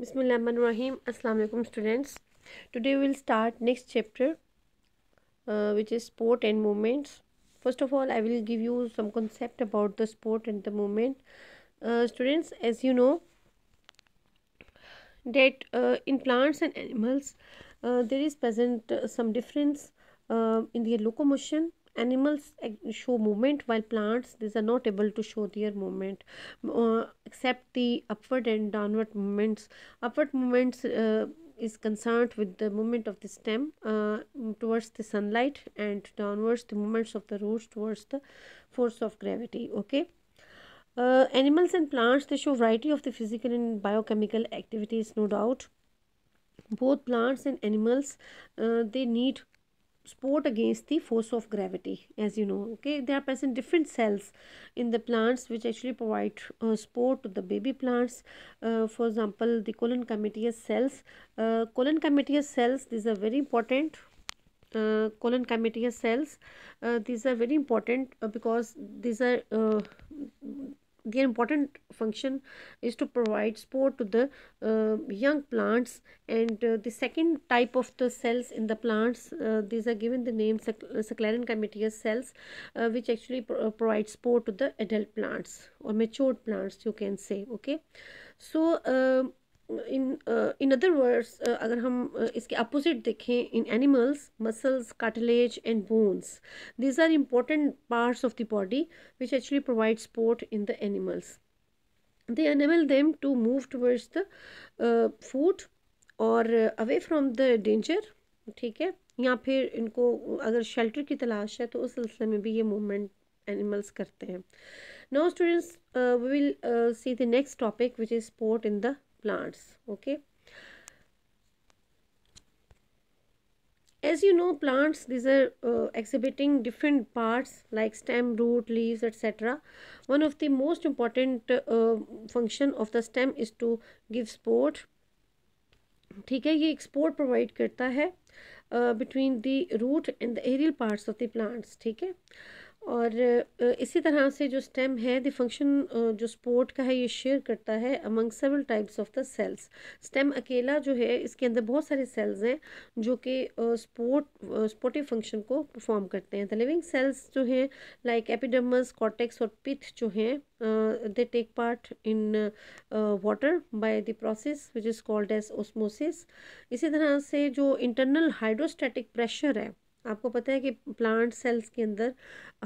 Bismillahirrahmanirrahim. Assalamu alaikum students. Today we will start next chapter uh, which is sport and movements. First of all I will give you some concept about the sport and the movement. Uh, students as you know that uh, in plants and animals uh, there is present uh, some difference uh, in their locomotion animals show movement while plants these are not able to show their movement uh, except the upward and downward movements upward movements uh, is concerned with the movement of the stem uh, towards the sunlight and downwards the movements of the roots towards the force of gravity okay uh, animals and plants they show variety of the physical and biochemical activities no doubt both plants and animals uh, they need sport against the force of gravity as you know okay there are present different cells in the plants which actually provide uh, support to the baby plants uh, for example the colon cometia cells uh, colon cometia cells these are very important uh, colon cometia cells uh, these are very important uh, because these are uh, the important function is to provide support to the uh, young plants and uh, the second type of the cells in the plants uh, these are given the name saccharin uh, chymatious cells uh, which actually pro uh, provide support to the adult plants or matured plants you can say okay so um, in in other words अगर हम uh, इसके opposite देखें in animals muscles cartilage and bones these are important parts of the body which actually provide support in the animals they enable them to move towards the food और away from the danger ठीक है या फिर इनको अगर shelter की तलाश है तो उस सिलसिले में भी ये मूवमेंट एनिमल्स करते हैं no students we will see the next topic which is support in the plants okay as you know plants these are uh, exhibiting different parts like stem root leaves etc one of the most important uh, function of the stem is to give support ठीक है ये export provide करता है between the root and the aerial parts of the plants ठीक है और इसी तरह से जो स्टेम है द फंक्शन जो स्पोर्ट का है ये शेयर करता है among several types of the cells stem अकेला जो है इसके अंदर बहुत सारे सेल्स हैं जो कि स्पोर्ट स्पोर्टिव फंक्शन को परफॉर्म करते हैं द लिविंग सेल्स जो हैं लाइक एपिडमस कॉटेक्स और पिथ जो हैं they take part in water by the process which is called as osmosis इसी तरह से जो इंटरनल हाइड्रोस्टेटिक प्रेशर है आपको पता है कि प्लांट सेल्स के अंदर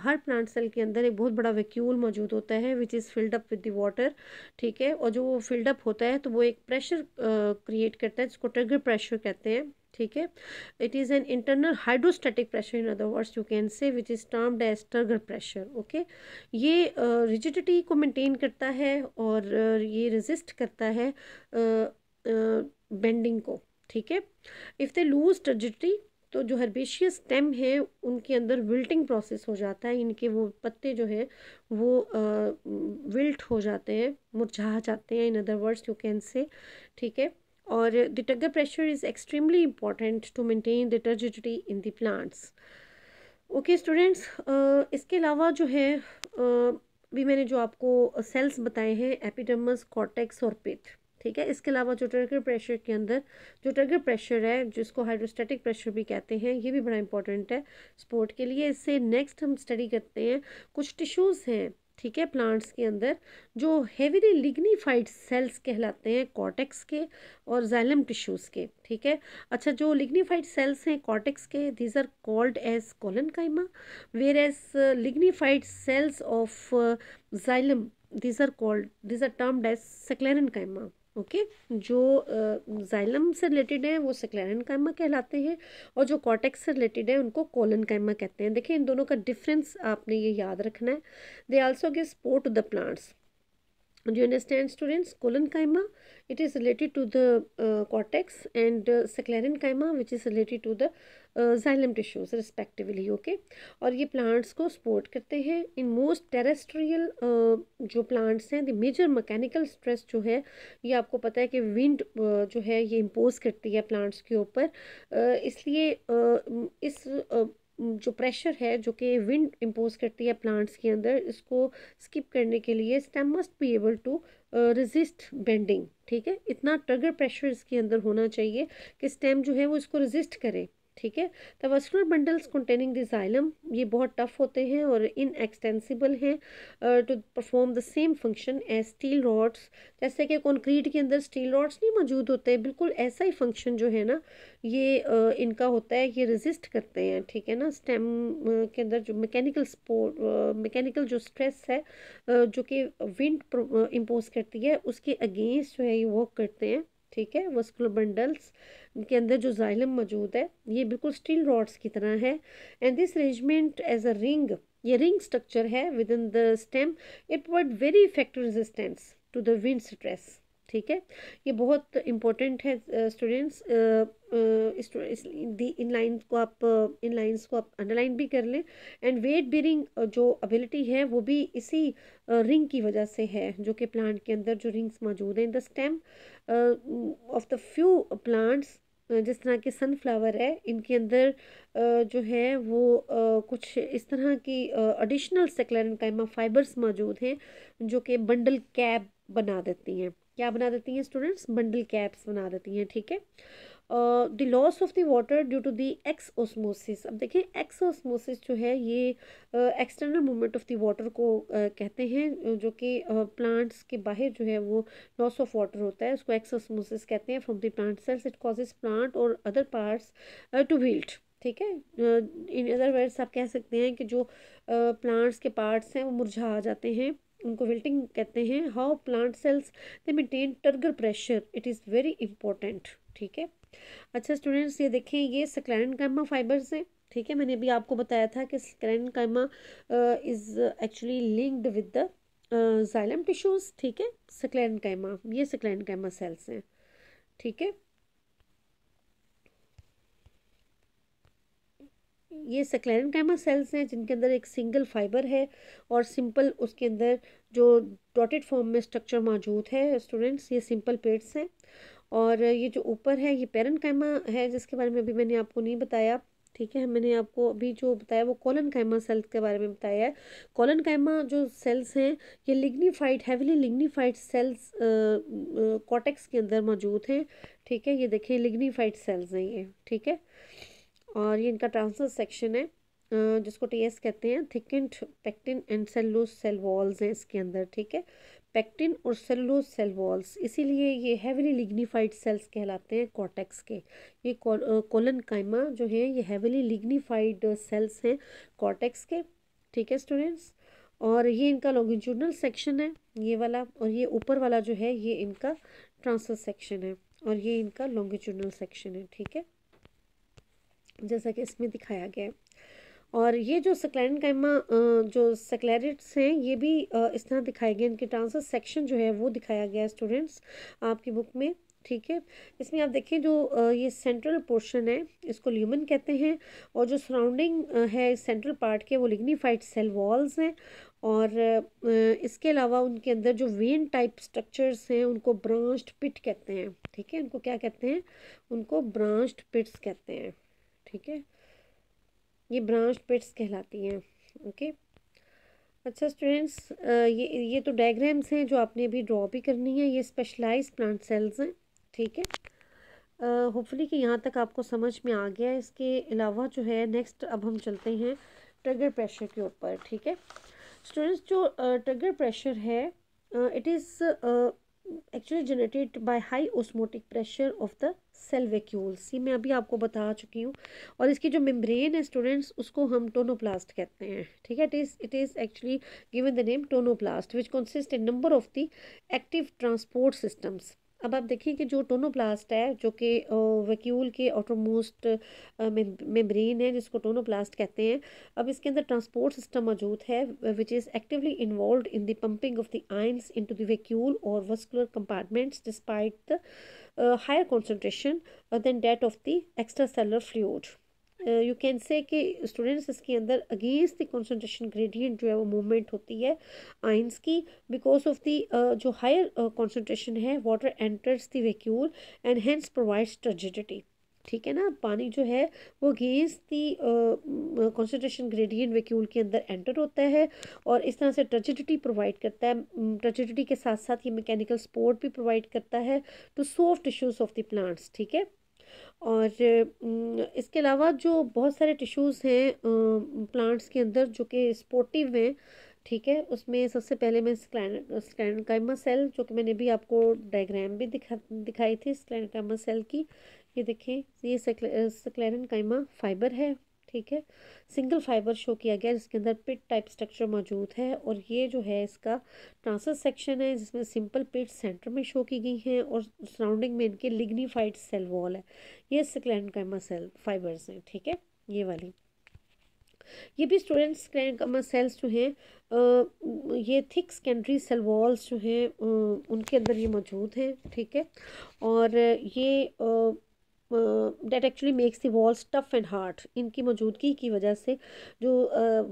हर प्लांट सेल के अंदर एक बहुत बड़ा वैक्यूल मौजूद होता है which is filled up with the water ठीक है और जो वो फिल्ड अप होता है तो वो एक प्रेशर क्रिएट करता है जिसको ट्रिगर प्रेशर कहते हैं ठीक है it is an internal hydrostatic pressure in other words you can say which is termed as turgor pressure okay ये रिजिडिटी uh, को मेंटेन करता है और uh, ये रेजिस्ट करता है बेंडिंग uh, को ठीक है इफ़ दे लूज रिजिडिटी तो जो हर्बेशियस स्टेम है उनके अंदर विल्टिंग प्रोसेस हो जाता है इनके वो पत्ते जो है वो आ, विल्ट हो जाते हैं मुरझा जाते हैं in other words you can say ठीक है और turgor pressure is extremely important to maintain the turgidity in plants plants okay students इसके अलावा जो है आ, भी मैंने जो आपको सेल्स बताए हैं एपिडर्मस कॉटेक्स और पिथ ठीक है इसके अलावा जो टर्गर प्रेशर के अंदर जो टर्गर प्रेशर है जिसको हाइड्रोस्टेटिक प्रेशर भी कहते हैं ये भी बड़ा इंपॉर्टेंट है स्पोर्ट के लिए इससे नेक्स्ट हम स्टडी करते हैं कुछ टिश्यूज़ हैं ठीक है प्लांट्स के अंदर जो हेवीली लिग्नीफाइड सेल्स कहलाते हैं कॉटेक्स के और जैलम टिश्यूज़ के ठीक है अच्छा जो लिग्नीफाइड सेल्स हैं कॉटेक्स के these are called as collenchyma whereas lignified cells of xylem these are called these are termed as sclerenchyma okay जो जाइलम से रिलेटेड है वो सेक्लेरन कैमा कहलाते हैं और जो कॉटेक्स से रिलेटेड है उनको कोलन कैमा कहते हैं देखिए इन दोनों का डिफरेंस आपने ये याद रखना है they also give support to the plants do you understand students colenchyma it is related to the uh, cortex and uh, sclerenchyma which is related to the uh, xylem tissues respectively okay aur ye plants ko support karte hain in most terrestrial uh, jo plants hain the major mechanical stress jo hai ye aapko pata hai ki wind uh, jo hai ye impose karti hai plants ke upar uh, isliye uh, is uh, जो pressure है जो कि wind impose करती है plants के अंदर इसको skip करने के लिए stem must be able to resist bending ठीक है इतना ट्रगर प्रेशर इसके अंदर होना चाहिए कि स्टेम जो है वो इसको रेजिस्ट करे ठीक है the vascular bundles containing the xylem ये बहुत टफ होते हैं और इन एक्सटेंसिबल हैं to perform the same function as steel rods जैसे कि कंक्रीट के अंदर स्टील रॉड्स नहीं मौजूद होते बिल्कुल ऐसा ही फंक्शन जो है ना ये इनका होता है ये रेजिस्ट करते हैं ठीक है ना स्टेम के अंदर जो मैकेनिकल स्पोर्ट मैकेनिकल जो स्ट्रेस है जो कि विंड इम्पोज करती है उसके अगेंस्ट जो है ये वर्क करते हैं ठीक है वस्कुलर बंडल्स के अंदर जो जाइलम मौजूद है ये बिल्कुल स्टील रॉड्स की तरह है and this arrangement as a ring ये रिंग स्ट्रक्चर है within the stem it would very effective resistance to the wind stress ठीक है ये बहुत इम्पोर्टेंट है स्टूडेंट्स इन लाइन को आप इन uh, लाइन्स को आप अंडरलाइन भी कर लें एंड वेट बेरिंग जो अबिलिटी है वो भी इसी रिंग uh, की वजह से है जो कि प्लांट के अंदर जो रिंग्स मौजूद हैं the stem of the few plants जिस तरह के सनफ्लावर है इनके अंदर uh, जो है वो कुछ इस तरह की एडिशनल सेक्लेरन कैमा फाइबर्स मौजूद हैं जो कि बंडल कैप बना देती हैं क्या बना देती हैं स्टूडेंट्स बंडल कैप्स बना देती हैं ठीक है the loss of the water due to the exosmosis अब देखिए एक्स ओसमोसिस जो है ये external movement of the water को uh, कहते हैं जो कि प्लांट्स uh, के बाहर जो है वो लॉस ऑफ वाटर होता है उसको एक्स ओसमोसिस कहते हैं from the plant cells it causes plant और अदर पार्ट्स टू वील्ट ठीक है इन अदर वर्ड्स आप कह सकते हैं कि जो प्लांट्स uh, के पार्ट्स हैं वो मुरझा जाते हैं उनको विल्टिंग कहते हैं how plant cells they maintain turgor pressure it is very important ठीक है अच्छा स्टूडेंट्स ये देखें ये सकलैन कैमा फाइबर्स हैं ठीक है मैंने अभी आपको बताया था कि sclerenchyma is actually linked with the xylem tissues ठीक है सकलैन कैमा ये सकलैन कैमा सेल्स हैं ठीक है ये कैमा सेल्स हैं जिनके अंदर एक सिंगल फाइबर है और सिंपल उसके अंदर जो डॉटेड फॉर्म में स्ट्रक्चर मौजूद है स्टूडेंट्स ये सिंपल पेट्स हैं और ये जो ऊपर है ये कैमा है जिसके बारे में अभी मैंने आपको नहीं बताया ठीक है मैंने आपको अभी जो बताया वो कॉलन कैमा सेल्स के बारे में बताया है कॉलन कैमा जो सेल्स हैं ये lignified heavily lignified cells cortex के अंदर मौजूद हैं ठीक है ये देखिए लिग्निफाइड सेल्स हैं ये ठीक है और ये इनका ट्रांसवर्स सेक्शन है जिसको टीएस कहते हैं thickened pectin and cellulose cell walls हैं इसके अंदर ठीक है पेक्टिन और सेलूज सेल वॉल्स इसीलिए ये हैविली लिग्निफाइड सेल्स कहलाते हैं कॉटेक्स के ये कोलन कायमा जो है ये हैविली लिग्निफाइड सेल्स हैं कॉटेक्स के ठीक है स्टूडेंट्स और ये इनका लॉन्गिट्यूडनल सेक्शन है ये वाला और ये ऊपर वाला जो है ये इनका ट्रांसफर सेक्शन है और ये इनका लॉन्गिट्यूडनल सेक्शन है ठीक है जैसा कि इसमें दिखाया गया है और ये जो सकलैरन कैमा जो सकलैरिट्स हैं ये भी इस तरह दिखाए गए इनके ट्रांसफर सेक्शन जो है वो दिखाया गया है स्टूडेंट्स आपकी बुक में ठीक है इसमें आप देखें जो ये सेंट्रल पोर्शन है इसको ल्यूमन कहते हैं और जो सराउंडिंग है सेंट्रल पार्ट के वो लिग्निफाइड सेल वॉल्स हैं और इसके अलावा उनके अंदर जो वेन टाइप स्ट्रक्चर्स हैं उनको ब्रांच्ड पिट कहते हैं ठीक है उनको क्या कहते हैं उनको ब्रांच्ड पिट्स कहते हैं ठीक है ये ब्रांच पिट्स कहलाती हैं ओके अच्छा स्टूडेंट्स ये ये तो डायग्राम्स हैं जो आपने अभी ड्रॉ भी करनी है ये स्पेशलाइज प्लांट सेल्स हैं ठीक है होपफुली कि यहाँ तक आपको समझ में आ गया है इसके अलावा जो है नेक्स्ट अब हम चलते हैं ट्रिगर प्रेशर के ऊपर ठीक है स्टूडेंट्स जो ट्रिगर प्रेशर है it is actually generated by high osmotic pressure of the cell vacuoles ये मैं अभी आपको बता चुकी हूँ और इसकी जो मेम्ब्रेन है स्टूडेंट्स उसको हम टोनोप्लास्ट कहते हैं ठीक है it is it is actually given the name tonoplast which consist a number of the active transport systems अब आप देखिए कि जो टोनोप्लास्ट है जो कि वैक्यूल के ऑटोमोस्ट मेम्ब्रेन है जिसको टोनोप्लास्ट कहते हैं अब इसके अंदर ट्रांसपोर्ट सिस्टम मौजूद है which is actively involve in the pumping of the ions into the vacuole और vascular compartments despite the higher concentration than that of the extracellular fluid you can say कि students इसके अंदर against the concentration gradient जो है वो movement होती है ions की बिकॉज ऑफ दी जो हायर कॉन्सेंट्रेशन uh, है water enters the vacuole and hence provides turgidity ठीक है ना पानी जो है वो against the concentration gradient vacuole के अंदर एंटर होता है और इस तरह से टर्जिडिटी प्रोवाइड करता है टर्जिडिटी mm, के साथ साथ ये मैकेनिकल सपोर्ट भी प्रोवाइड करता है to soft tissues of the plants ठीक है और इसके अलावा जो बहुत सारे टिश्यूज़ हैं प्लांट्स के अंदर जो कि स्पोर्टिव हैं ठीक है उसमें सबसे पहले मैं स्कैनकाइमा सेल जो कि मैंने भी आपको डायग्राम भी दिखा दिखाई थी स्कैनकाइमा सेल की ये देखें ये स्क्लेरन फाइबर है ठीक है सिंगल फाइबर शो किया गया है जिसके अंदर पिट टाइप स्ट्रक्चर मौजूद है और ये जो है इसका ट्रांसर सेक्शन है जिसमें सिंपल पिट सेंटर में शो की गई हैं और सराउंडिंग में इनके लिग्निफाइड सेल वॉल है ये सिक्लैंड कैमा सेल फाइबर्स हैं ठीक है ये वाली ये भी स्टूडेंट्स स्क्रैंड सेल्स जो हैं ये थिक सेकेंडरी सेल वॉल्स जो हैं उनके अंदर ये मौजूद हैं ठीक है और ये that actually makes the walls tough and hard इनकी मौजूदगी की वजह से जो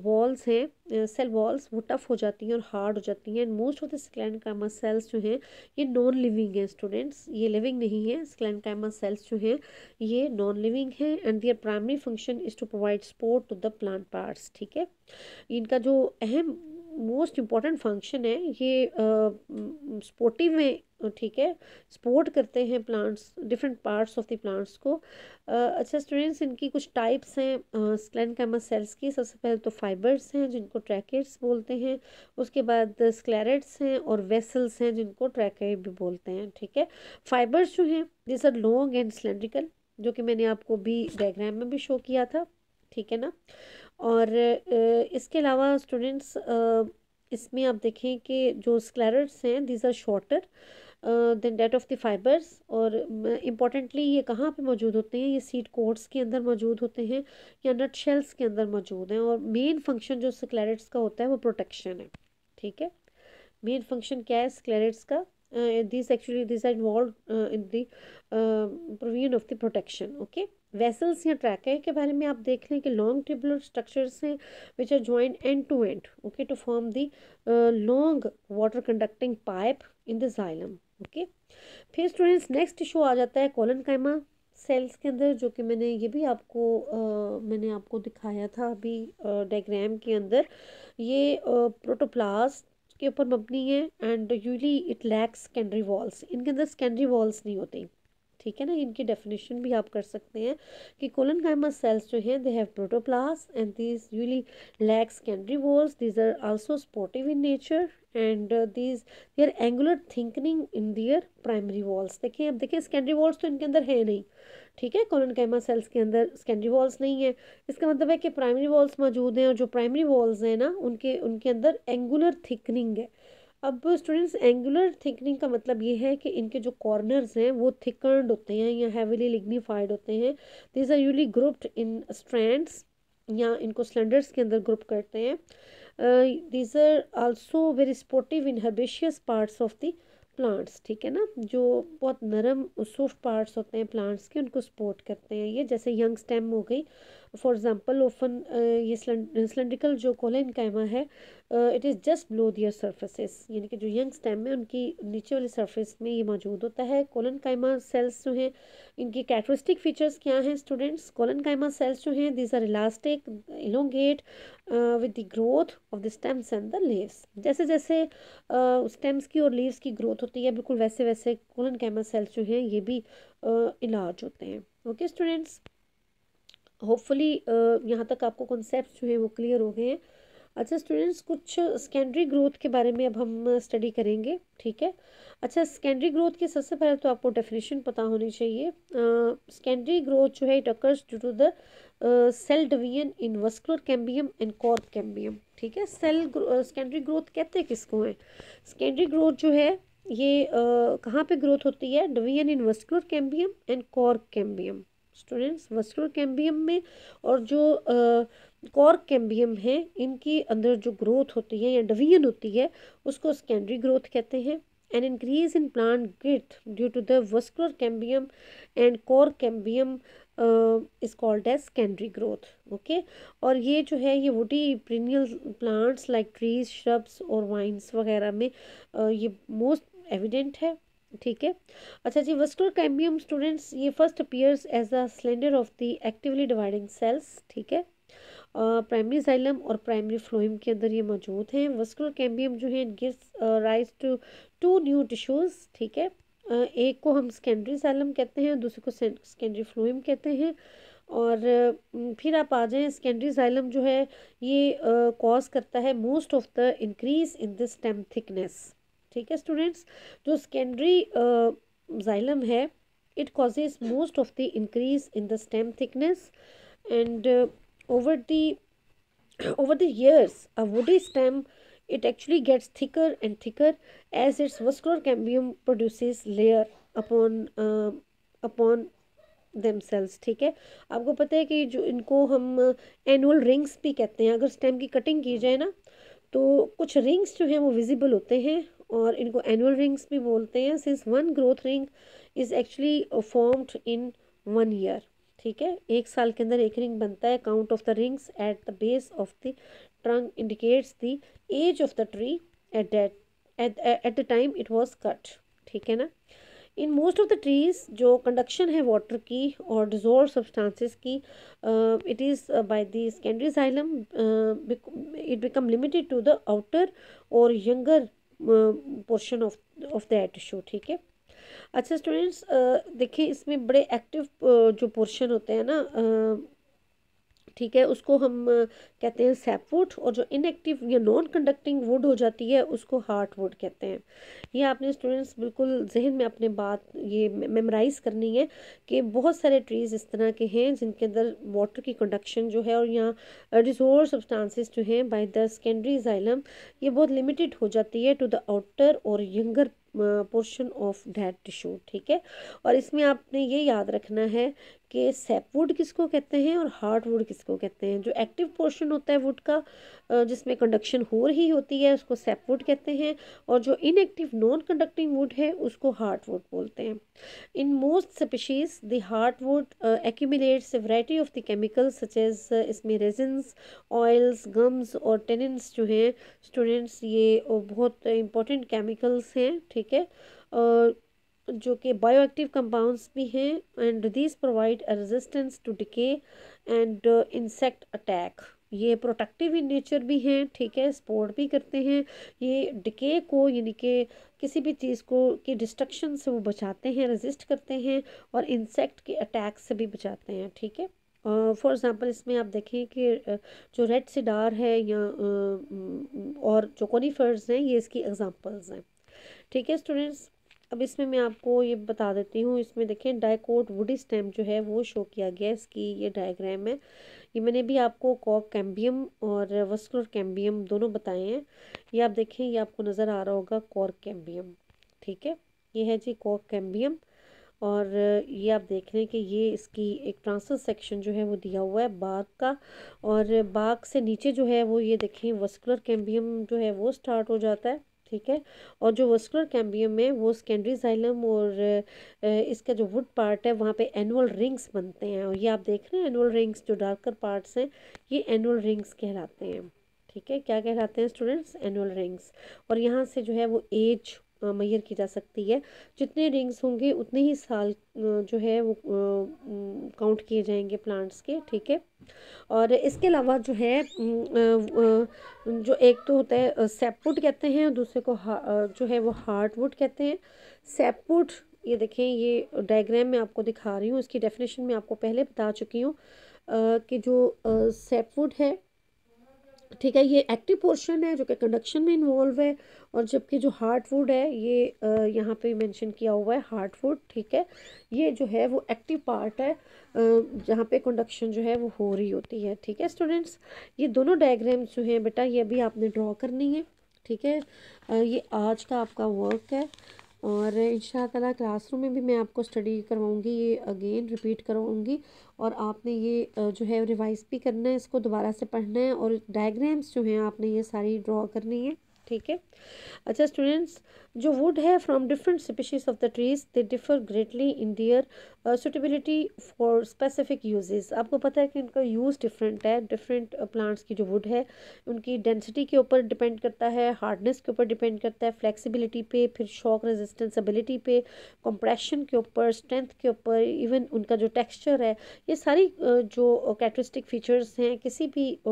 वॉल्स हैं सेल वॉल्स वो टफ हो जाती हैं और हार्ड हो जाती हैं and most of the sclerenchyma cells जो हैं ये नॉन लिविंग हैं स्टूडेंट्स ये लिविंग नहीं है स्कैलनकामा सेल्स जो हैं ये नॉन लिविंग हैं and their primary function is to provide support to the plant parts ठीक है इनका जो अहम मोस्ट इम्पॉर्टेंट फंक्शन है ये सपोर्टिव uh, में ठीक है सपोर्ट करते हैं plants different parts of the plants को अच्छा स्टूडेंट्स इनकी कुछ टाइप्स हैं स्क्लेन कैमस सेल्स की सबसे पहले तो फाइबर्स हैं जिनको ट्रैकेट्स बोलते हैं उसके बाद स्क्लेरेट्स हैं और वेसल्स हैं जिनको ट्रैकेट भी बोलते हैं ठीक है फाइबर्स जो हैं this are long and cylindrical जो कि मैंने आपको भी डायग्राम में भी शो किया था ठीक है ना और इसके अलावा स्टूडेंट्स इसमें आप देखें कि जो स्क्लेरट्स हैं these are shorter than that of the fibres और इम्पॉर्टेंटली ये कहाँ पे मौजूद होते हैं ये सीड कोड्स के अंदर मौजूद होते हैं या नट शेल्स के अंदर मौजूद हैं और मेन फंक्शन जो स्क्लेरेट्स का होता है वो प्रोटेक्शन है ठीक है मेन फंक्शन क्या है स्क्लेरेट्स का this actually this are involve in the provision of the protection okay vessels या ट्रैकर के बारे में आप देख लें कि लॉन्ग ट्यूबुलर स्ट्रक्चर्स हैं which are joint end to end okay to form the long water conducting pipe in the xylem okay फिर स्टूडेंट्स नेक्स्ट इशू आ जाता है कॉलन कैमा सेल्स के अंदर जो कि मैंने ये भी आपको आ, मैंने आपको दिखाया था अभी डायग्राम के अंदर ये प्रोटोप्लास के ऊपर मबनी है and usually it lacks secondary walls इनके अंदर सेकेंडरी वॉल्स नहीं होते ठीक है ना इनकी डेफिनेशन भी आप कर सकते हैं कि कोलन कैमा सेल्स जो हैं they have protoplast and this usually lacks secondary walls these are also supportive in nature and these are angular thickening in their primary walls देखिए अब देखिए सेकेंडरी वॉल्स तो इनके अंदर है नहीं ठीक है कॉलन कैमा सेल्स के अंदर सेकेंडरी वॉल्स नहीं है इसका मतलब है कि प्राइमरी वॉल्स मौजूद हैं और जो प्राइमरी वॉल्स हैं ना उनके उनके अंदर एंगुलर थिकनिंग है अब स्टूडेंट्स एंगुलर थिकनिंग का मतलब ये है कि इनके जो कॉर्नर्स हैं वो थिकर्ड होते हैं या हैविली लिग्निफाइड होते हैं these are usually grouped in strands या इनको सिलेंडर्स के अंदर ग्रुप करते हैं these are also very supportive in herbaceous parts of the plants ठीक है ना जो बहुत नरम सॉफ्ट पार्ट्स होते हैं प्लांट्स के उनको सपोर्ट करते हैं ये जैसे यंग स्टेम हो गई फॉर एग्जाम्पल ओफन ये सिलेंड्रिकल जो कोलेन कैमा है it is just below their surfaces यानी कि जो यंग स्टेम है उनकी नीचे वाली सर्फेस में ये मौजूद होता है कोलन कैमा सेल्स जो हैं इनकी कैरेक्टरिस्टिक फीचर्स क्या हैं स्टूडेंट्स कोलन कैमा सेल्स जो हैं these are elastic elongate with the growth of the stems and the leaves जैसे जैसे स्टेम्स uh, की और लीव्स की ग्रोथ होती है बिल्कुल वैसे वैसे कोलन कैमा सेल्स जो हैं ये भी इलाज uh, होते हैं ओके स्टूडेंट्स होपफुली uh, यहाँ तक आपको कॉन्सेप्ट जो है वो क्लियर हो गए हैं अच्छा स्टूडेंट्स कुछ सेकेंडरी ग्रोथ के बारे में अब हम स्टडी करेंगे ठीक है अच्छा सेकेंडरी ग्रोथ के सबसे पहले तो आपको डेफिनेशन पता होनी चाहिए सेकेंडरी ग्रोथ जो है it occurs due to the cell division in vascular cambium and cork cambium ठीक है सेल सेकेंडरी ग्रोथ कहते हैं किसको है सेकेंडरी ग्रोथ जो है ये uh, कहाँ पे ग्रोथ होती है division in vascular cambium and cork cambium students vascular cambium में और जो कॉर्क कैम्बियम है इनके अंदर जो ग्रोथ होती है या डवीजन होती है उसको सेकेंडरी ग्रोथ कहते हैं an increase in plant girth due to the vascular cambium and cork cambium is called as secondary growth okay और ये जो है ये woody perennial plants like trees shrubs और वाइन्स वगैरह में uh, ये मोस्ट एविडेंट है ठीक है अच्छा जी वस्कुलर कैम्बियम स्टूडेंट्स ये first appears as a cylinder of the actively dividing cells ठीक है प्राइमरी जाइलम और प्राइमरी फ्लोइम के अंदर ये मौजूद हैं वस्कुलर कैम्बियम जो है gives rise to to new tissues ठीक है एक को हम सेकेंडरी जाइलम कहते हैं दूसरे को सेकेंडरी फ्लोइम कहते हैं और फिर आप आ जाएँ सेकेंडरी जाइलम जो है ये कॉज करता है most of the increase in the stem thickness ठीक है स्टूडेंट्स जो सेकेंडरी जाइलम है it causes most of the increase in the stem thickness and over the over the years a woody stem it actually gets thicker and thicker as its vascular cambium produces layer upon upon them cells ठीक है आपको पता है कि जो इनको हम annual uh, rings भी कहते हैं अगर स्टेम की कटिंग की जाए ना तो कुछ रिंग्स जो हैं वो विजिबल होते हैं और इनको एनुअल रिंग्स भी बोलते हैं since one growth ring is actually formed in one year ठीक है एक साल के अंदर एक रिंग बनता है count of the rings at the base of the trunk indicates the age of the tree at that at at the time it was ठीक है ना in most of the trees जो कंडक्शन है water की और dissolve substances की it is by the secondary xylem it become limited to the outer और younger portion of of that show ठीक है अच्छा स्टूडेंट्स देखिए इसमें बड़े एक्टिव जो पोर्शन होते हैं ना ठीक है उसको हम कहते हैं सेपवुड और जो इनएक्टिव या नॉन कंडक्टिंग वुड हो जाती है उसको हार्ट वुड कहते हैं ये आपने स्टूडेंट्स बिल्कुल जहन में अपने बात ये मेमोराइज़ करनी है कि बहुत सारे ट्रीज़ इस तरह के हैं जिनके अंदर वाटर की कंडक्शन जो है और यहाँ रिजोर सब्सटांसिस जो हैं बाई द सेकेंडरी जाइलम ये बहुत लिमिटेड हो जाती है टू द आउटर और younger portion of dead tissue ठीक है और इसमें आपने ये याद रखना है कि सेपवुड किसको कहते हैं और हार्डवुड किसको कहते हैं जो एक्टिव पोर्शन होता है वुड का जिसमें कंडक्शन हो रही होती है उसको सेपवुड कहते हैं और जो इनएक्टिव नॉन कंडक्टिंग वुड है उसको हार्डवुड बोलते हैं in most species the hardwood a variety of the chemicals such as इसमें रेजिन्स ऑयल्स गम्स और टेनेंट्स जो हैं स्टूडेंट्स ये बहुत इंपॉर्टेंट केमिकल्स हैं ठीक ठीक है और जो कि बायो एक्टिव कंपाउंड्स भी हैं and this provide resistance to decay and insect attack ये प्रोटेक्टिव इन नेचर भी हैं ठीक है सपोर्ट भी करते हैं ये डिके को यानी कि किसी भी चीज़ को के डिस्ट्रक्शन से वो बचाते हैं रेजिस्ट करते हैं और इंसेक्ट के अटैक से भी बचाते हैं ठीक है फॉर uh, एग्ज़ाम्पल इसमें आप देखें कि uh, जो रेड सिडार है या uh, mm, और जो कोनीफर्स हैं ये इसकी एग्ज़ाम्पल्स हैं ठीक है स्टूडेंट्स अब इसमें मैं आपको ये बता देती हूँ इसमें देखें डायकोट वुडी स्टैम्प जो है वो शो किया गया है इसकी ये डायग्राम है ये मैंने भी आपको कॉक कैम्बियम और वस्कुलर कैम्बियम दोनों बताए हैं ये आप देखें ये आपको नज़र आ रहा होगा कॉर्क कैम्बियम ठीक है ये है जी कॉक कैम्बियम और ये आप देख रहे हैं कि ये इसकी एक ट्रांसफर सेक्शन जो है वो दिया हुआ है बाघ का और बाघ से नीचे जो है वो ये देखें वस्कुलर कैम्बियम जो है वो स्टार्ट हो जाता है ठीक है और जो वस्कुलर कैम्बियम है वो सेकेंडरी जाइलम और इसका जो वुड पार्ट है वहाँ पे एनुअल रिंग्स बनते हैं और ये आप देख रहे हैं एनुअल रिंग्स जो डार्कर पार्ट्स हैं ये एनुअल रिंग्स कहलाते हैं ठीक है क्या कहलाते हैं स्टूडेंट्स एनुअल रिंग्स और यहाँ से जो है वो एज मैयर की जा सकती है जितने रिंग्स होंगे उतने ही साल जो है वो काउंट किए जाएंगे प्लांट्स के ठीक है और इसके अलावा जो है जो एक तो होता है सेपवुड कहते हैं दूसरे को जो है वो हार्डवुड कहते हैं सेपवुड ये देखें ये डायग्राम में आपको दिखा रही हूँ इसकी डेफिनेशन में आपको पहले बता चुकी हूँ कि जो सेपवुड है ठीक है ये एक्टिव पोर्शन है जो कि कंडक्शन में इन्वॉल्व है और जबकि जो हार्ट वुड है ये यहाँ पे मेंशन किया हुआ है हार्ट वुड ठीक है ये जो है वो एक्टिव पार्ट है जहाँ पे कंडक्शन जो है वो हो रही होती है ठीक है स्टूडेंट्स ये दोनों डायग्राम्स जो हैं बेटा ये अभी आपने ड्रॉ करनी है ठीक है ये आज का आपका वर्क है और इन क्लासरूम में भी मैं आपको स्टडी करवाऊँगी ये अगेन रिपीट करवाऊँगी और आपने ये जो है रिवाइज भी करना है इसको दोबारा से पढ़ना है और डायग्राम्स जो हैं आपने ये सारी ड्रॉ करनी है ठीक है अच्छा स्टूडेंट्स जो वुड है from different species of the trees they differ greatly in their suitability for specific uses आपको पता है कि इनका यूज़ डिफरेंट है डिफरेंट प्लांट्स uh, की जो वुड है उनकी डेंसिटी के ऊपर डिपेंड करता है हार्डनेस के ऊपर डिपेंड करता है फ्लेक्सिबिलिटी पे फिर शॉक रेजिस्टेंस एबिलिटी पे कंप्रेशन के ऊपर स्ट्रेंथ के ऊपर इवन उनका जो टेक्सचर है ये सारी uh, जो कैरेक्टरिस्टिक uh, फीचर्स हैं किसी भी mm,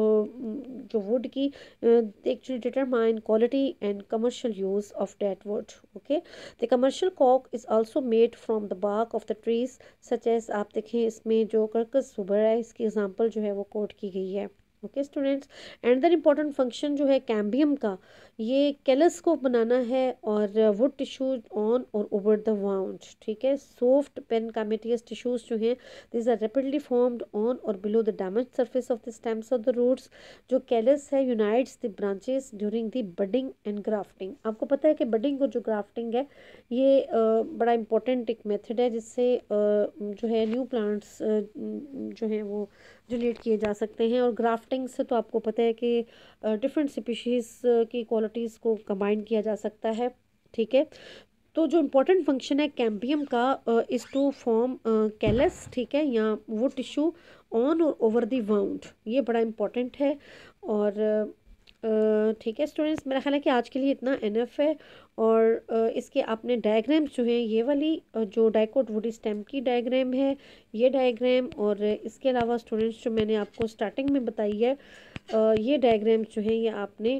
जो वुड की actually determine quality and commercial use of that wood wood okay the commercial cork is also made from the bark of the trees such as आप देखें इसमें जो कर्कस सुबर है इसकी एग्जांपल जो है वो कोट की गई है okay students and other important function जो है कैम्बियम का ये कैलस को बनाना है और वुड टिश्यूज ऑन और ओवर द वाउंड ठीक है सॉफ्ट पेन कामेटियस टिश्यूज जो हैं these are rapidly formed on और below the damage surface of the stems of the roots जो कैलस है unites the branches during the budding and grafting आपको पता है कि बडिंग और जो ग्राफ्टिंग है ये बड़ा इंपॉर्टेंट एक मेथड है जिससे जो है न्यू प्लांट्स जो हैं वो जनरेट किए जा सकते हैं और ग्राफ्टिंग कटिंग से तो आपको पता है कि डिफरेंट स्पीशीज़ की क्वालिटीज़ को कंबाइन किया जा सकता है ठीक है तो जो इम्पोर्टेंट फंक्शन है कैम्बियम का इज़ टू फॉर्म कैलस ठीक है या वो टिश्यू ऑन और ओवर दी वाउंड ये बड़ा इम्पॉर्टेंट है और ठीक है स्टूडेंट्स मेरा ख्याल है कि आज के लिए इतना एफ है और इसके आपने डायग्राम्स जो हैं ये वाली जो डाइकोट वुडी स्टैम्प की डायग्राम है ये डायग्राम और इसके अलावा स्टूडेंट्स जो मैंने आपको स्टार्टिंग में बताई है ये डायग्राम जो हैं ये आपने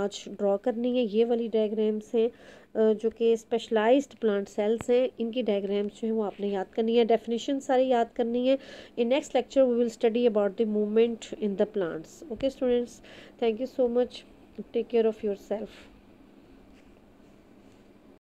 आज ड्रॉ करनी है ये वाली डायग्राम्स हैं जो कि स्पेशलाइज्ड प्लांट सेल्स हैं इनकी डायग्राम्स जो हैं वो आपने याद करनी है डेफिनेशन सारी याद करनी है in next lecture we will study about the movement in the plants okay students thank you so much take care of your self